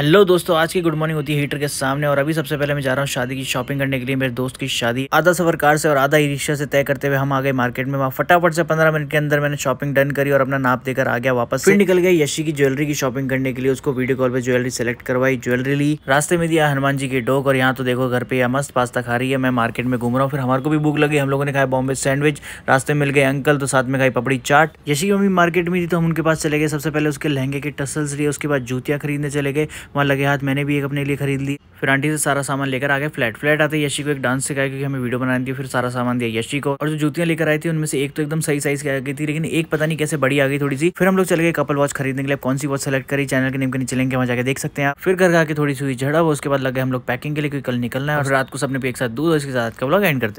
hello दोस्तों आज की गुड मॉर्निंग होती है हीटर के सामने और अभी सबसे पहले मैं जा रहा हूँ शादी की शॉपिंग करने के लिए मेरे दोस्त की शादी आधा सफर कार से और आधा ई रिक्शा से तय करते हुए हम आ गए मार्केट में वहाँ फटाफट से पंद्रह मिनट के अंदर मैंने शॉपिंग डन करी और अपना नाप देकर आ गया वापस फिर निकल गए यशी की ज्वेलरी की शॉपिंग करने के लिए उसको वीडियो कॉल पर ज्वेलरी सेलेक्ट करवाई ज्वेलरी ली रास्ते में दिया हनुमान जी की डोक और यहाँ तो देखो घर पे मस्त पास्ता खा रही है मैं मार्केट में घूम रहा हूँ फिर हमारे को भी भूख लगी हम लोगों ने खाया बॉम्बे सैंडविच रास्ते मिल गए अंकल तो साथ में खाई पपड़ी चाट यशी की मम्मी मार्केट में थी तो हम उनके पास चले गए सबसे पहले उसके लहंगे के टसल्स लिए उसके बाद जूतियाँ खरीदने चले गए वहाँ लगे हाथ मैंने भी एक अपने लिए खरीद ली फिर आंटी से सारा सामान लेकर आ गए फ्लैट फ्लैट आते यशी को एक डांस सिखाया क्योंकि हमें वीडियो बनानी थी फिर सारा सामान दिया यशी को और जो जूतियाँ लेकर आई थी उनमें से एक तो एकदम सही साइज की आ गई थी लेकिन एक पता नहीं कैसे बड़ी आ गई थोड़ी सी फिर हम लोग चले गए कपल वॉच खरीदने के लिए कौन सी वॉच सेलेक्ट करी चैनल के नेम के नीचे लेंगे वहाँ जाकर देख सकते हैं फिर घर आके थोड़ी सी झड़ा झड़प उसके बाद लगे हम लोग पैकिंग के लिए कल निकलना है और रात को सबने एक साथ दूध और इसके साथ कब लोग एंड करते